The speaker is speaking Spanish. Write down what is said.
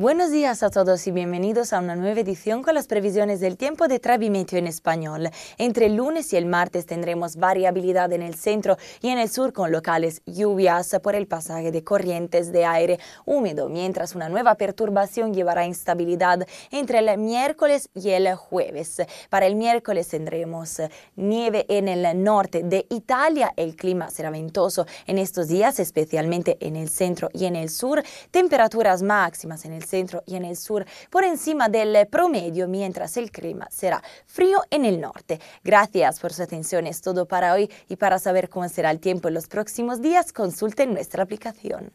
Buenos días a todos y bienvenidos a una nueva edición con las previsiones del tiempo de Travimeteo en español. Entre el lunes y el martes tendremos variabilidad en el centro y en el sur con locales lluvias por el pasaje de corrientes de aire húmedo, mientras una nueva perturbación llevará instabilidad entre el miércoles y el jueves. Para el miércoles tendremos nieve en el norte de Italia, el clima será ventoso en estos días, especialmente en el centro y en el sur, temperaturas máximas en el centro y en el sur por encima del eh, promedio, mientras el clima será frío en el norte. Gracias por su atención, es todo para hoy y para saber cómo será el tiempo en los próximos días, consulten nuestra aplicación.